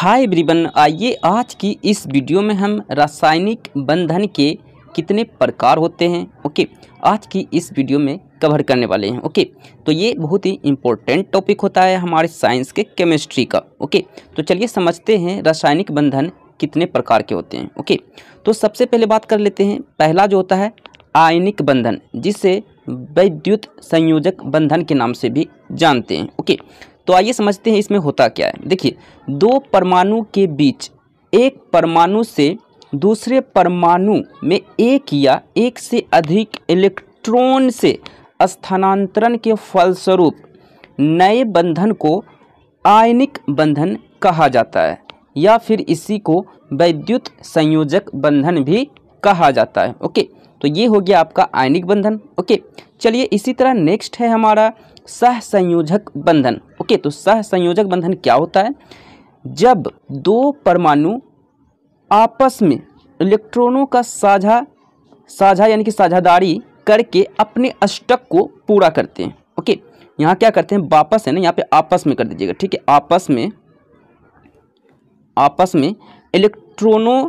हाय ब्रिबन आइए आज की इस वीडियो में हम रासायनिक बंधन के कितने प्रकार होते हैं ओके आज की इस वीडियो में कवर करने वाले हैं ओके तो ये बहुत ही इम्पोर्टेंट टॉपिक होता है हमारे साइंस के केमिस्ट्री का ओके तो चलिए समझते हैं रासायनिक बंधन कितने प्रकार के होते हैं ओके तो सबसे पहले बात कर लेते हैं पहला जो होता है आयनिक बंधन जिसे वैद्युत संयोजक बंधन के नाम से भी जानते हैं ओके तो आइए समझते हैं इसमें होता क्या है देखिए दो परमाणु के बीच एक परमाणु से दूसरे परमाणु में एक या एक से अधिक इलेक्ट्रॉन से स्थानांतरण के फलस्वरूप नए बंधन को आयनिक बंधन कहा जाता है या फिर इसी को वैद्युत संयोजक बंधन भी कहा जाता है ओके तो ये हो गया आपका आयनिक बंधन ओके चलिए इसी तरह नेक्स्ट है हमारा सह संयोजक बंधन ओके तो सह संयोजक बंधन क्या होता है जब दो परमाणु आपस में इलेक्ट्रॉनों का साझा साझा यानी कि साझादारी करके अपने अष्टक को पूरा करते हैं ओके यहाँ क्या करते हैं वापस है ना यहाँ पे आपस में कर दीजिएगा ठीक है आपस में आपस में इलेक्ट्रॉनों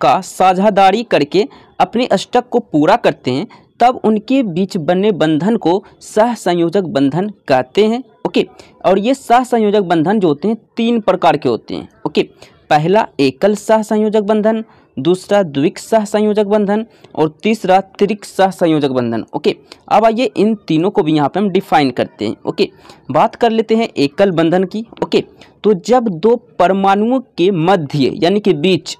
का साझादारी करके अपने अष्टक को पूरा करते हैं तब उनके बीच बने बंधन को सह संयोजक बंधन कहते हैं ओके और ये सह संयोजक बंधन जो होते हैं तीन प्रकार के होते हैं ओके पहला एकल सह संयोजक बंधन दूसरा द्विक सह संयोजक बंधन और तीसरा त्रिक सह संयोजक बंधन ओके अब आइए इन तीनों को भी यहाँ पे हम डिफाइन करते हैं ओके बात कर लेते हैं एकल बंधन की ओके तो जब दो परमाणुओं के मध्य यानी कि बीच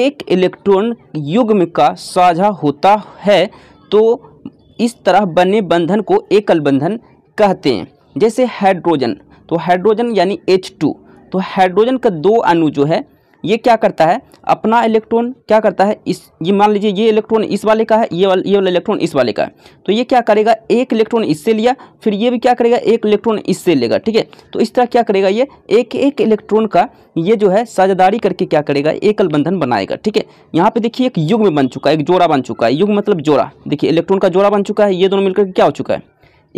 एक इलेक्ट्रॉन युग्म का साझा होता है तो इस तरह बने बंधन को एकल बंधन कहते हैं जैसे हाइड्रोजन तो हाइड्रोजन यानी एच टू तो हाइड्रोजन का दो अणु जो है ये क्या करता है अपना इलेक्ट्रॉन क्या करता है इस ये मान लीजिए ये इलेक्ट्रॉन इस वाले का है ये वाला ये वाला इलेक्ट्रॉन इस वाले का है तो ये क्या करेगा एक इलेक्ट्रॉन इससे लिया फिर ये भी क्या करेगा एक इलेक्ट्रॉन इससे लेगा ठीक है तो इस तरह क्या करेगा ये एक एक इलेक्ट्रॉन का ये जो है साझेदारी करके क्या करेगा एकल बंधन बनाएगा ठीक है यहाँ पे देखिए एक युग में बन चुका है एक जोड़ा बन चुका है युग मतलब जोड़ा देखिए इलेक्ट्रॉन का जोड़ा बन चुका है ये दोनों मिलकर क्या हो चुका है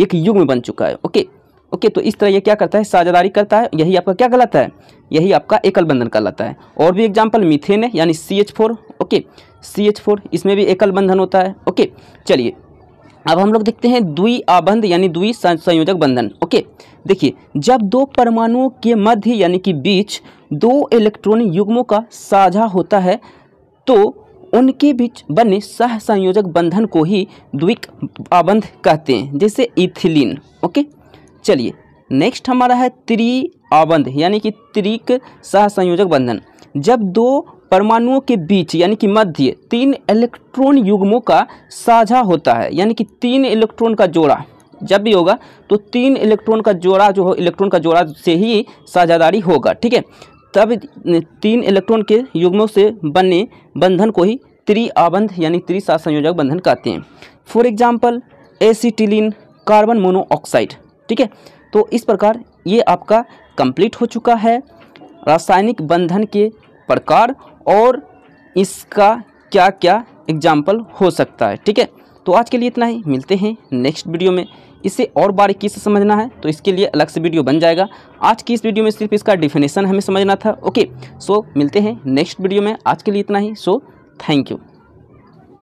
एक युग में बन चुका है ओके ओके तो इस तरह ये क्या करता है साझेदारी करता है यही आपका क्या कहलाता है यही आपका एकल बंधन कहलाता है और भी एग्जाम्पल मिथेन है यानी C H four okay C H four इसमें भी एकल बंधन होता है ओके चलिए अब हम लोग देखते हैं द्वि आबंध यानी द्वि संयोजक बंधन ओके देखिए जब दो परमाणुओं के मध्य यानी कि बीच दो इलेक्ट्रॉन युग्मों का साझा होता है तो उनके बीच बने सह संयोजक बंधन को ही द्विक आबंध कहते हैं जैसे इथिलीन ओके चलिए नेक्स्ट हमारा है त्रि आबंध यानी कि त्रिक सहसंयोजक बंधन जब दो परमाणुओं के बीच यानी कि मध्य तीन इलेक्ट्रॉन युग्मों का साझा होता है यानी कि तीन इलेक्ट्रॉन का जोड़ा जब भी होगा तो तीन इलेक्ट्रॉन का जोड़ा जो हो इलेक्ट्रॉन का जोड़ा से ही साझादारी होगा ठीक है तब तीन इलेक्ट्रॉन के युग्मों से बने बंधन को ही त्रिआबंध यानी संयोजक बंधन कहते हैं for example acetylene carbon monoxide ठीक है तो इस प्रकार ये आपका कंप्लीट हो चुका है रासायनिक बंधन के प्रकार और इसका क्या क्या एग्जाम्पल हो सकता है ठीक है तो आज के लिए इतना ही मिलते हैं नेक्स्ट वीडियो में इसे और बारीकी से समझना है तो इसके लिए अलग से वीडियो बन जाएगा आज की इस वीडियो में सिर्फ इसका डिफिनेशन हमें समझना था ओके सो मिलते हैं नेक्स्ट वीडियो में आज के लिए इतना ही सो थैंक यू